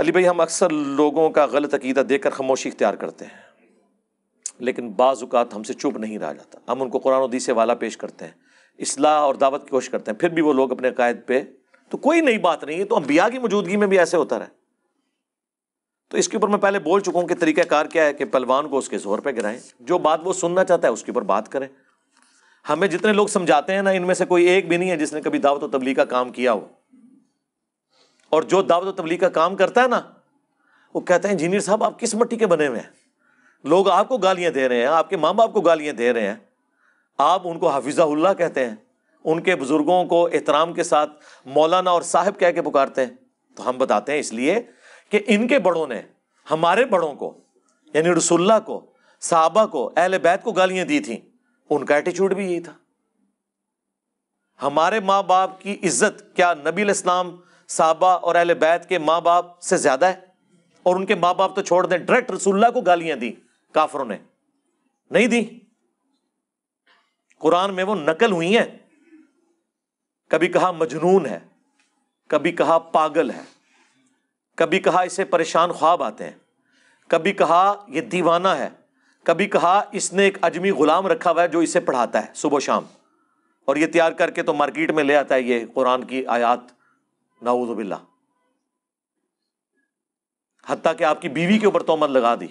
अली भाई हम अक्सर लोगों का गलत अकीदा कर खामोशी इख्तियार करते हैं लेकिन बाज़ात हमसे चुप नहीं रहा जाता हम उनको कुरान उदी से वाला पेश करते हैं असलाह और दावत की कोशिश करते हैं फिर भी वो लोग अपने कायद पे तो कोई नई बात नहीं है तो अम्बिया की मौजूदगी में भी ऐसे होता रहे तो इसके ऊपर मैं पहले बोल चुका हूँ कि तरीक़ाकार क्या है कि पलवान को उसके ज़ोर पर गिराएं जो बात वो सुनना चाहता है उसके ऊपर बात करें हमें जितने लोग समझाते हैं ना इनमें से कोई एक भी नहीं है जिसने कभी दावत व तबली का काम किया हो और जो दावत तबलीग का काम करता है ना वो कहते हैं इंजीनियर साहब आप किस मट्टी के बने हुए हैं लोग आपको गालियां दे रहे हैं आपके माँ बाप को गालियां दे रहे हैं आप उनको हाफिज़ाउल्ला कहते हैं उनके बुज़ुर्गों को एहतराम के साथ मौलाना और साहब कह के पुकारते हैं तो हम बताते हैं इसलिए कि इनके बड़ों ने हमारे बड़ों को यानी रसुल्ला को साहबा को अहल बैत को गालियां दी थी उनका एटीट्यूड भी यही था हमारे माँ बाप की इज्जत क्या नबी इस्लाम साहबा और अहल बैत के माँ बाप से ज्यादा है और उनके माँ बाप तो छोड़ दें डायरेक्ट रसुल्ला को गालियां दी काफरों ने नहीं दी कुरान में वो नकल हुई है कभी कहा मजनून है कभी कहा पागल है कभी कहा इसे परेशान ख्वाब आते हैं कभी कहा यह दीवाना है कभी कहा इसने एक अजमी गुलाम रखा हुआ है जो इसे पढ़ाता है सुबह शाम और ये तैयार करके तो मार्केट में ले आता है ये कुरान की आयात नाउजुबिल्ला हती कि आपकी बीवी के ऊपर तोमत लगा दी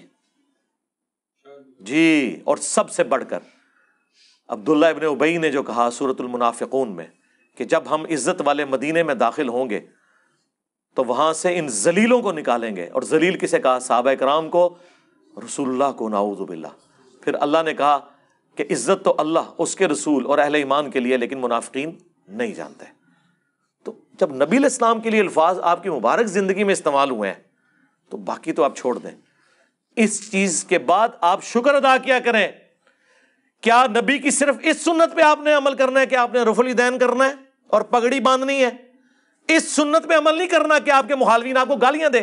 जी और सबसे बढ़कर अब्दुल्ला इबन उबई ने जो कहा सूरतुल मुनाफिकून में कि जब हम इज्जत वाले मदीने में दाखिल होंगे तो वहां से इन जलीलों को निकालेंगे और जलील किसे कहा साहब कराम को रसुल्ला को नाउजुबिल्ला फिर अल्लाह ने कहा कि इज्जत तो अल्लाह उसके रसूल और अहल ईमान के लिए लेकिन मुनाफिक नहीं जानते जब नबील इस्लाम के लिए अल्फाज आपकी मुबारक ज़िंदगी में इस्तेमाल हुए हैं तो बाकी तो आप छोड़ दें इस चीज़ के बाद आप शुक्र अदा किया करें क्या नबी की सिर्फ इस सुन्नत पे आपने अमल करना है कि आपने रफुल दैन करना है और पगड़ी बांधनी है इस सुन्नत पे अमल नहीं करना कि आपके मुहालवीन आपको गालियां दे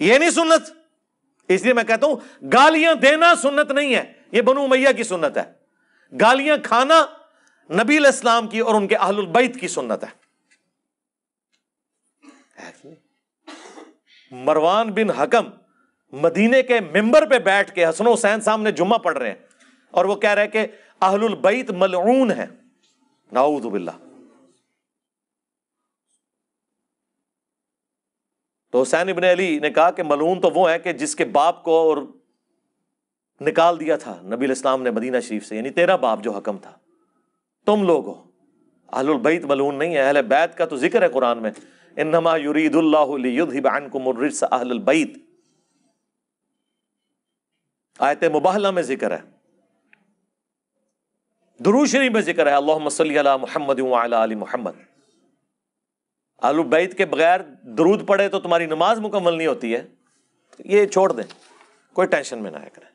ये नहीं सुन्नत इसलिए मैं कहता हूं गालियां देना सुन्नत नहीं है ये बनु मैया की सुन्नत है गालियां खाना नबी इस्लाम की और उनके अहलबैत की सुन्नत है मरवान बिन हकम मदीने के मेंबर पे बैठ के हसन हुसैन सामने जुम्मा पढ़ रहे हैं और वो कह रहे हैं कि अहलबैत मलून है नाऊदबिल्ला तो हुसैन इबन अली ने कहा कि मलून तो वो है कि जिसके बाप को और निकाल दिया था नबी इस्लाम ने मदीना शरीफ से यानी तेरा बाप जो हकम था तुम लोग हो अहलबैत मलून नहीं है अहल बैत का तो जिक्र है कुरान में इनमा युरीदुल्लाबैत आयत मुबाहला में जिक्र है दुरूशरी में जिक्र है अल्लाह मोहम्मद अली मोहम्मद आलूबैत के बगैर दरूद पड़े तो तुम्हारी नमाज मुकम्मल नहीं होती है ये छोड़ दें कोई टेंशन में ना आया करें